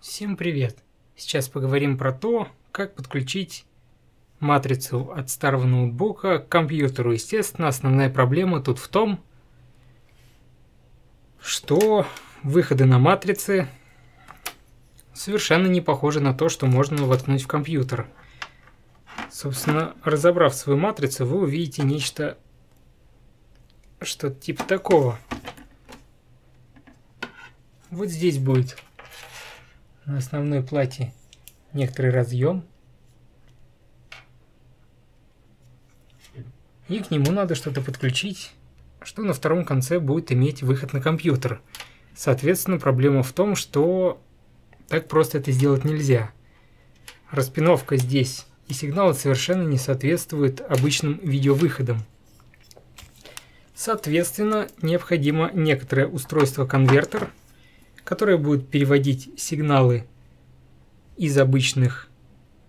Всем привет! Сейчас поговорим про то, как подключить матрицу от старого ноутбука к компьютеру. Естественно, основная проблема тут в том, что выходы на матрицы совершенно не похожи на то, что можно воткнуть в компьютер. Собственно, разобрав свою матрицу, вы увидите нечто что-то типа такого. Вот здесь будет на основной плате некоторый разъем. И к нему надо что-то подключить, что на втором конце будет иметь выход на компьютер. Соответственно, проблема в том, что так просто это сделать нельзя. Распиновка здесь и сигналы совершенно не соответствуют обычным видеовыходам. Соответственно, необходимо некоторое устройство-конвертер, которая будет переводить сигналы из обычных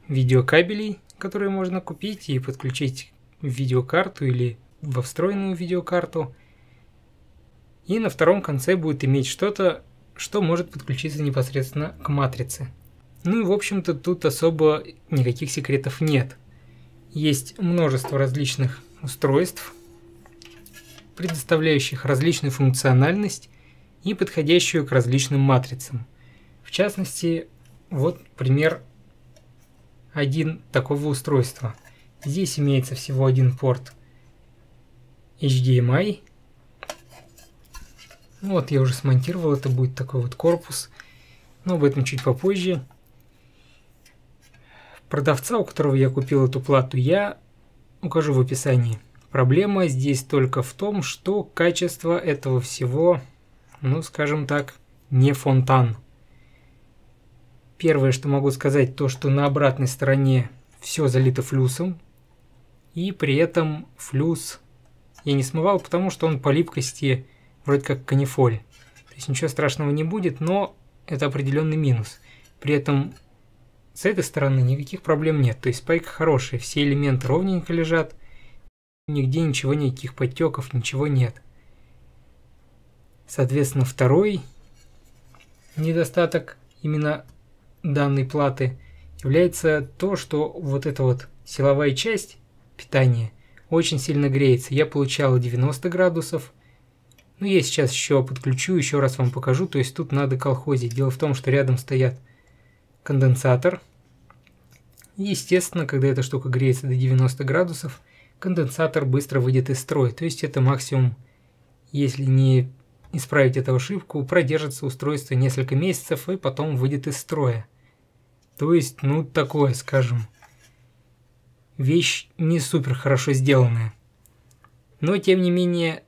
видеокабелей, которые можно купить и подключить в видеокарту или во встроенную видеокарту. И на втором конце будет иметь что-то, что может подключиться непосредственно к матрице. Ну и в общем-то тут особо никаких секретов нет. Есть множество различных устройств, предоставляющих различную функциональность, и подходящую к различным матрицам. В частности, вот пример один такого устройства. Здесь имеется всего один порт HDMI. Ну вот я уже смонтировал, это будет такой вот корпус, но об этом чуть попозже. Продавца, у которого я купил эту плату, я укажу в описании. Проблема здесь только в том, что качество этого всего ну, скажем так, не фонтан. Первое, что могу сказать, то, что на обратной стороне все залито флюсом, и при этом флюс я не смывал, потому что он по липкости вроде как канифоль. То есть ничего страшного не будет, но это определенный минус. При этом с этой стороны никаких проблем нет, то есть спайка хорошая, все элементы ровненько лежат, нигде ничего, никаких подтеков, ничего нет. Соответственно, второй недостаток именно данной платы является то, что вот эта вот силовая часть питания очень сильно греется. Я получал 90 градусов. Ну, я сейчас еще подключу, еще раз вам покажу. То есть тут надо колхозить. Дело в том, что рядом стоят конденсатор. Естественно, когда эта штука греется до 90 градусов, конденсатор быстро выйдет из строя. То есть это максимум, если не Исправить эту ошибку продержится устройство несколько месяцев и потом выйдет из строя. То есть, ну, такое, скажем. Вещь не супер хорошо сделанная. Но, тем не менее,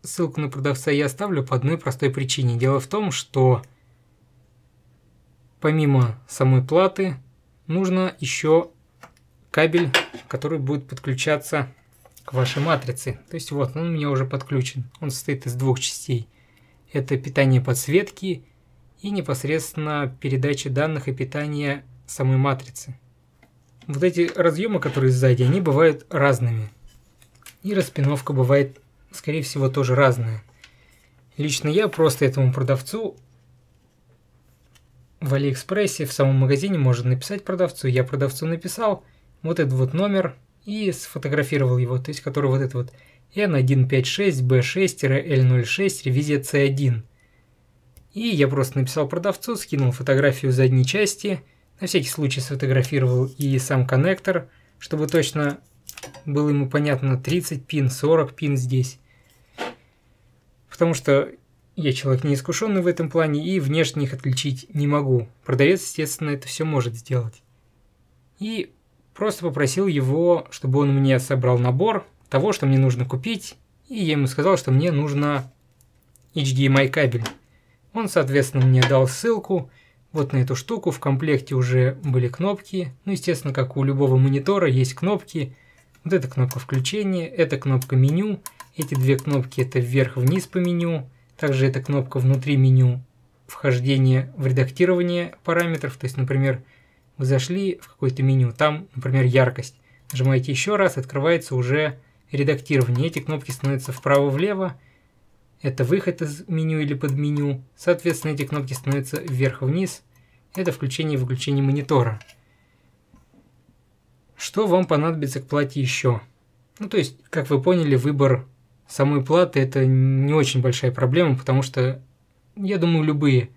ссылку на продавца я оставлю по одной простой причине. Дело в том, что помимо самой платы нужно еще кабель, который будет подключаться к вашей матрице. То есть вот он у меня уже подключен. Он состоит из двух частей это питание подсветки и непосредственно передача данных и питания самой матрицы. Вот эти разъемы, которые сзади, они бывают разными. И распиновка бывает, скорее всего, тоже разная. Лично я просто этому продавцу в Алиэкспрессе, в самом магазине можно написать продавцу. Я продавцу написал вот этот вот номер и сфотографировал его, то есть который вот этот вот N156B6-L06 ревизия C1. И я просто написал продавцу, скинул фотографию задней части, на всякий случай сфотографировал и сам коннектор, чтобы точно было ему понятно 30 пин, 40 пин здесь. Потому что я человек неискушенный в этом плане и внешне их отличить не могу. Продавец, естественно, это все может сделать. И просто попросил его, чтобы он мне собрал набор, того, что мне нужно купить, и я ему сказал, что мне нужно HDMI кабель. Он, соответственно, мне дал ссылку вот на эту штуку. В комплекте уже были кнопки. Ну, естественно, как у любого монитора, есть кнопки. Вот эта кнопка включения, эта кнопка меню. Эти две кнопки это вверх-вниз по меню. Также эта кнопка внутри меню вхождения в редактирование параметров. То есть, например, вы зашли в какое-то меню, там, например, яркость. Нажимаете еще раз, открывается уже редактирования. Эти кнопки становятся вправо-влево. Это выход из меню или под меню. Соответственно, эти кнопки становятся вверх-вниз. Это включение и выключение монитора. Что вам понадобится к плате еще? Ну, то есть, как вы поняли, выбор самой платы это не очень большая проблема, потому что, я думаю, любые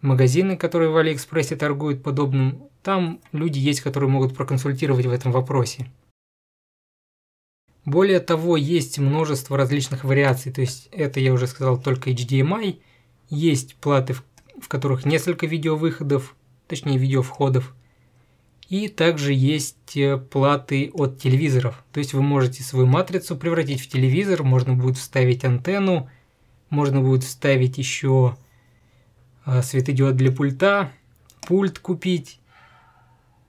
магазины, которые в Алиэкспрессе торгуют подобным, там люди есть, которые могут проконсультировать в этом вопросе. Более того, есть множество различных вариаций, то есть это я уже сказал только HDMI, есть платы, в которых несколько видеовыходов, точнее видеовходов, и также есть э, платы от телевизоров, то есть вы можете свою матрицу превратить в телевизор, можно будет вставить антенну, можно будет вставить еще э, светодиод для пульта, пульт купить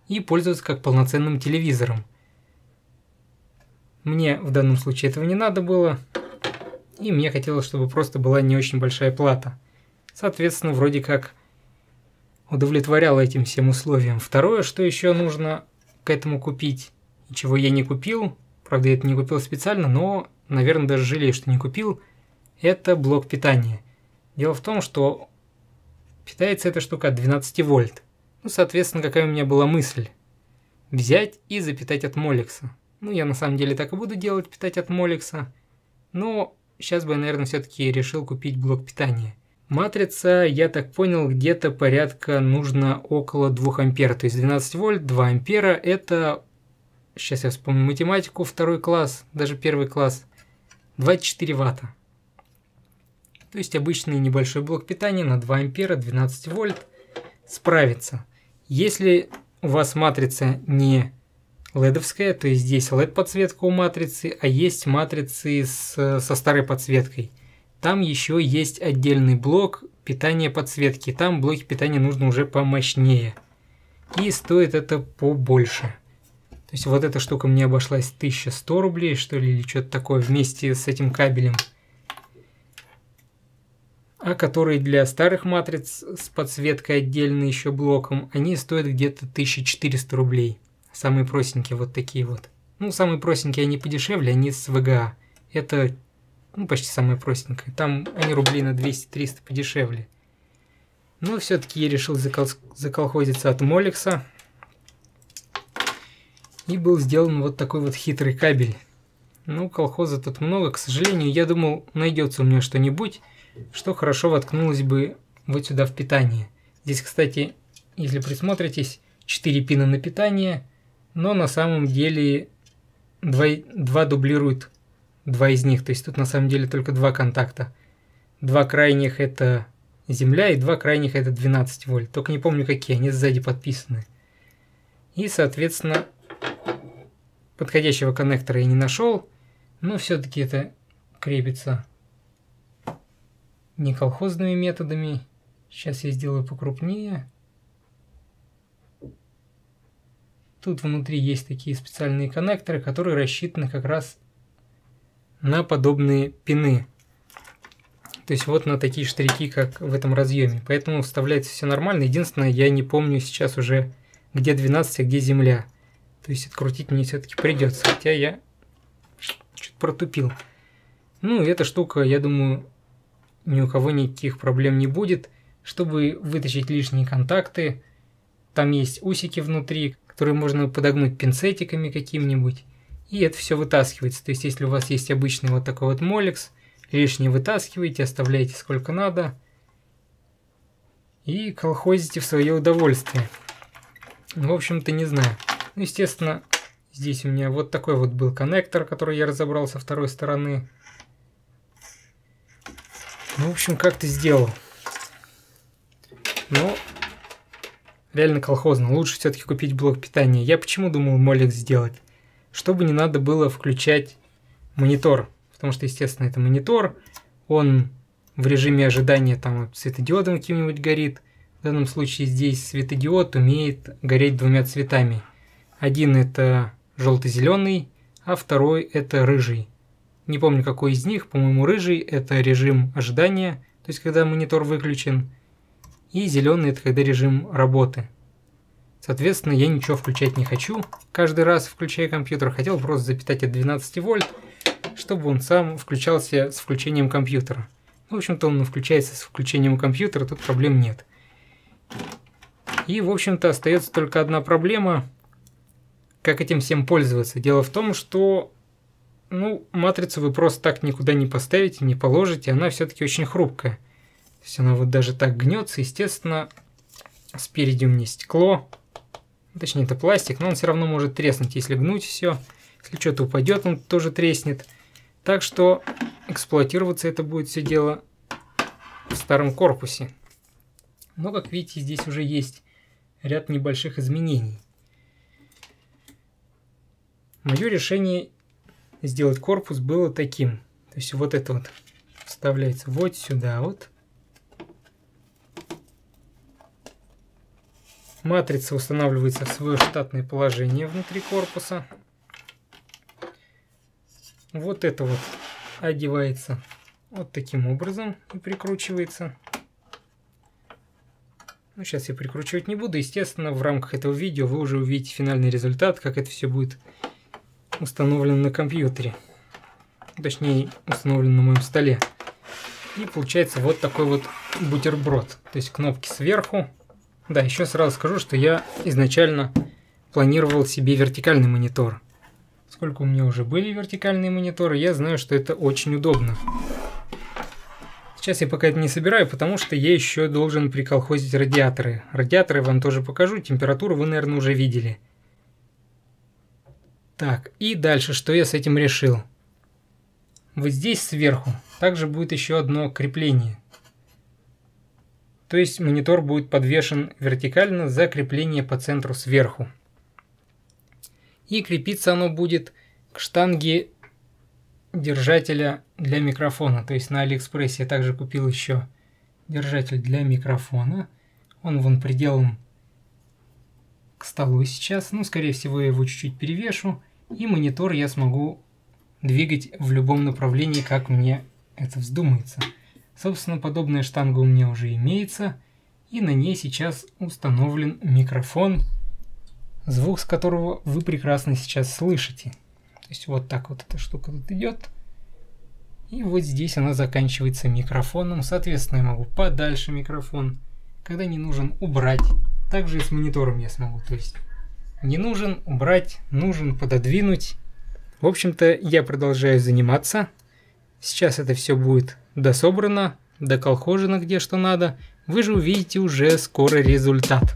и пользоваться как полноценным телевизором. Мне в данном случае этого не надо было, и мне хотелось, чтобы просто была не очень большая плата. Соответственно, вроде как удовлетворял этим всем условиям. Второе, что еще нужно к этому купить, чего я не купил, правда я это не купил специально, но, наверное, даже жалею, что не купил, это блок питания. Дело в том, что питается эта штука от 12 вольт. Ну, соответственно, какая у меня была мысль? Взять и запитать от Молекса. Ну, я на самом деле так и буду делать, питать от Молекса. Но сейчас бы я, наверное, все-таки решил купить блок питания. Матрица, я так понял, где-то порядка нужно около 2 ампер. То есть 12 вольт, 2 ампера это... Сейчас я вспомню математику, второй класс, даже первый класс. 24 ватта. То есть обычный небольшой блок питания на 2 ампера, 12 вольт справится. Если у вас матрица не ледовская, то есть здесь led подсветка у матрицы, а есть матрицы с, со старой подсветкой. Там еще есть отдельный блок питания подсветки, там блоки питания нужно уже помощнее. И стоит это побольше. То есть вот эта штука мне обошлась 1100 рублей, что ли, или что-то такое, вместе с этим кабелем. А которые для старых матриц с подсветкой отдельно еще блоком, они стоят где-то 1400 рублей. Самые простенькие вот такие вот. Ну, самые простенькие, они подешевле, они с ВГА. Это, ну, почти самые простенькие. Там они рублей на 200-300 подешевле. Но все-таки я решил закол заколхозиться от Молекса И был сделан вот такой вот хитрый кабель. Ну, колхоза тут много, к сожалению. Я думал, найдется у меня что-нибудь, что хорошо воткнулось бы вот сюда в питание. Здесь, кстати, если присмотритесь, 4 пина на питание – но на самом деле два, два дублируют два из них. То есть тут на самом деле только два контакта. Два крайних это земля и два крайних это 12 вольт. Только не помню какие, они сзади подписаны. И соответственно подходящего коннектора я не нашел, но все-таки это крепится не колхозными методами. Сейчас я сделаю покрупнее. Тут внутри есть такие специальные коннекторы, которые рассчитаны как раз на подобные пины. То есть вот на такие штрики, как в этом разъеме. Поэтому вставляется все нормально. Единственное, я не помню сейчас уже, где 12, а где земля. То есть открутить мне все-таки придется. Хотя я чуть протупил. Ну, эта штука, я думаю, ни у кого никаких проблем не будет. Чтобы вытащить лишние контакты, там есть усики внутри, которые можно подогнуть пинцетиками каким-нибудь. И это все вытаскивается. То есть, если у вас есть обычный вот такой вот молекс, лишний вытаскиваете, оставляете сколько надо. И колхозите в свое удовольствие. Ну, в общем-то, не знаю. Ну, естественно, здесь у меня вот такой вот был коннектор, который я разобрал со второй стороны. Ну, в общем, как-то сделал. Но ну, Реально колхозно. Лучше все-таки купить блок питания. Я почему думал Молекс сделать? Чтобы не надо было включать монитор. Потому что, естественно, это монитор. Он в режиме ожидания там светодиодом каким-нибудь горит. В данном случае здесь светодиод умеет гореть двумя цветами. Один это желто-зеленый, а второй это рыжий. Не помню, какой из них, по-моему, рыжий – это режим ожидания, то есть когда монитор выключен – и зеленый это когда режим работы. Соответственно, я ничего включать не хочу. Каждый раз, включая компьютер, хотел просто запитать от 12 вольт, чтобы он сам включался с включением компьютера. Ну, в общем-то, он включается с включением компьютера, тут проблем нет. И, в общем-то, остается только одна проблема, как этим всем пользоваться. Дело в том, что ну, матрицу вы просто так никуда не поставите, не положите, она все-таки очень хрупкая. То есть она вот даже так гнется, естественно, спереди у меня стекло, точнее это пластик, но он все равно может треснуть, если гнуть все, если что-то упадет, он тоже треснет. Так что эксплуатироваться это будет все дело в старом корпусе. Но, как видите, здесь уже есть ряд небольших изменений. Мое решение сделать корпус было таким. То есть вот это вот вставляется вот сюда вот. Матрица устанавливается в свое штатное положение внутри корпуса. Вот это вот одевается вот таким образом и прикручивается. Ну, сейчас я прикручивать не буду. Естественно, в рамках этого видео вы уже увидите финальный результат, как это все будет установлено на компьютере. Точнее, установлено на моем столе. И получается вот такой вот бутерброд. То есть кнопки сверху, да, еще сразу скажу, что я изначально планировал себе вертикальный монитор. Сколько у меня уже были вертикальные мониторы, я знаю, что это очень удобно. Сейчас я пока это не собираю, потому что я еще должен приколхозить радиаторы. Радиаторы вам тоже покажу, температуру вы, наверное, уже видели. Так, и дальше, что я с этим решил? Вот здесь сверху также будет еще одно крепление то есть монитор будет подвешен вертикально за крепление по центру сверху. И крепиться оно будет к штанге держателя для микрофона. То есть на Алиэкспрессе я также купил еще держатель для микрофона. Он вон приделан к столу сейчас. Ну, скорее всего, я его чуть-чуть перевешу. И монитор я смогу двигать в любом направлении, как мне это вздумается. Собственно, подобная штанга у меня уже имеется, и на ней сейчас установлен микрофон, звук с которого вы прекрасно сейчас слышите. То есть вот так вот эта штука тут идет. И вот здесь она заканчивается микрофоном. Соответственно, я могу подальше микрофон, когда не нужен, убрать. Также и с монитором я смогу. То есть не нужен, убрать, нужен, пододвинуть. В общем-то, я продолжаю заниматься. Сейчас это все будет дособрано, доколхожено где что надо, вы же увидите уже скоро результат.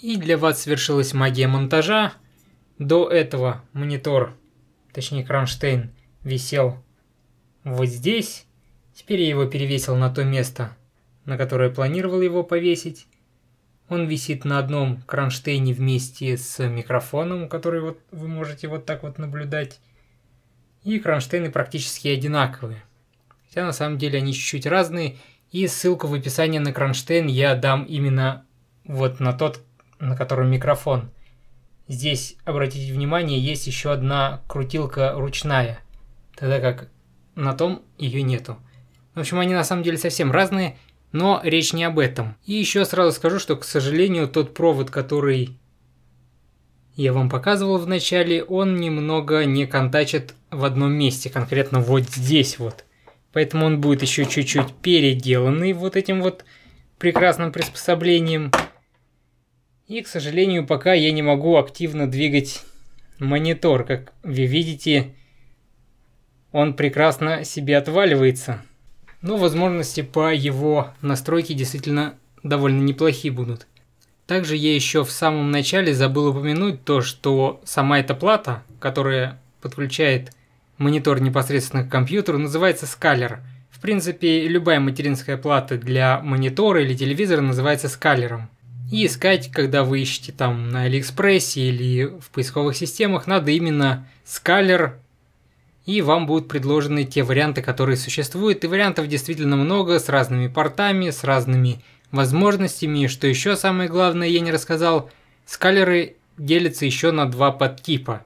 И для вас свершилась магия монтажа. До этого монитор, точнее кронштейн, висел вот здесь. Теперь я его перевесил на то место, на которое планировал его повесить. Он висит на одном кронштейне вместе с микрофоном, который вот вы можете вот так вот наблюдать. И кронштейны практически одинаковые. Хотя на самом деле они чуть-чуть разные. И ссылку в описании на кронштейн я дам именно вот на тот, на котором микрофон. Здесь, обратите внимание, есть еще одна крутилка ручная. Тогда как на том ее нету. В общем, они на самом деле совсем разные, но речь не об этом. И еще сразу скажу, что, к сожалению, тот провод, который я вам показывал в начале, он немного не контачит в одном месте, конкретно вот здесь вот. Поэтому он будет еще чуть-чуть переделанный вот этим вот прекрасным приспособлением. И, к сожалению, пока я не могу активно двигать монитор. Как вы видите, он прекрасно себе отваливается. Но ну, возможности по его настройке действительно довольно неплохие будут. Также я еще в самом начале забыл упомянуть то, что сама эта плата, которая подключает монитор непосредственно к компьютеру, называется скалер. В принципе, любая материнская плата для монитора или телевизора называется скалером. И искать, когда вы ищете там на Алиэкспрессе или в поисковых системах, надо именно скалер и вам будут предложены те варианты, которые существуют. И вариантов действительно много, с разными портами, с разными возможностями. И что еще самое главное, я не рассказал, скалеры делятся еще на два подтипа.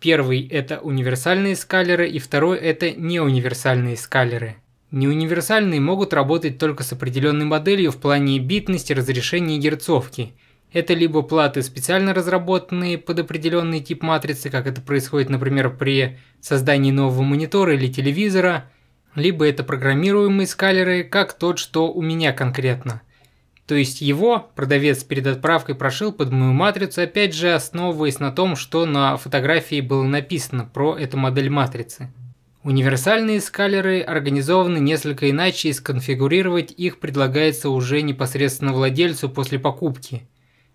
Первый – это универсальные скалеры, и второй – это неуниверсальные скалеры. Неуниверсальные могут работать только с определенной моделью в плане битности, разрешения и герцовки – это либо платы, специально разработанные под определенный тип матрицы, как это происходит, например, при создании нового монитора или телевизора, либо это программируемые скалеры, как тот, что у меня конкретно. То есть его продавец перед отправкой прошил под мою матрицу, опять же основываясь на том, что на фотографии было написано про эту модель матрицы. Универсальные скалеры организованы несколько иначе и сконфигурировать их предлагается уже непосредственно владельцу после покупки –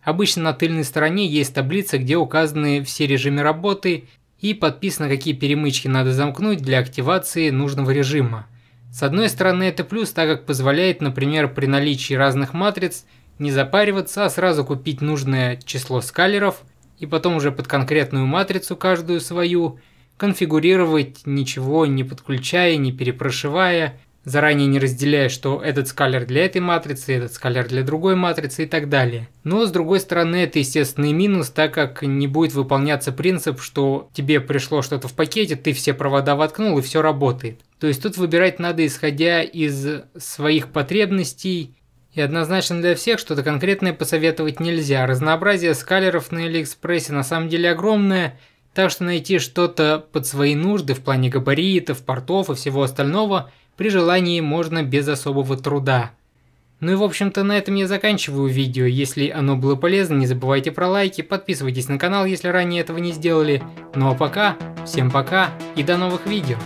Обычно на тыльной стороне есть таблица, где указаны все режимы работы и подписано, какие перемычки надо замкнуть для активации нужного режима. С одной стороны это плюс, так как позволяет, например, при наличии разных матриц не запариваться, а сразу купить нужное число скалеров и потом уже под конкретную матрицу каждую свою конфигурировать, ничего не подключая, не перепрошивая, заранее не разделяя, что этот скалер для этой матрицы, этот скалер для другой матрицы и так далее. Но с другой стороны, это естественный минус, так как не будет выполняться принцип, что тебе пришло что-то в пакете, ты все провода воткнул и все работает. То есть тут выбирать надо исходя из своих потребностей и однозначно для всех что-то конкретное посоветовать нельзя. Разнообразие скалеров на Алиэкспрессе на самом деле огромное, так что найти что-то под свои нужды в плане габаритов, портов и всего остального – при желании можно без особого труда. Ну и в общем-то на этом я заканчиваю видео. Если оно было полезно, не забывайте про лайки, подписывайтесь на канал, если ранее этого не сделали. Ну а пока, всем пока и до новых видео.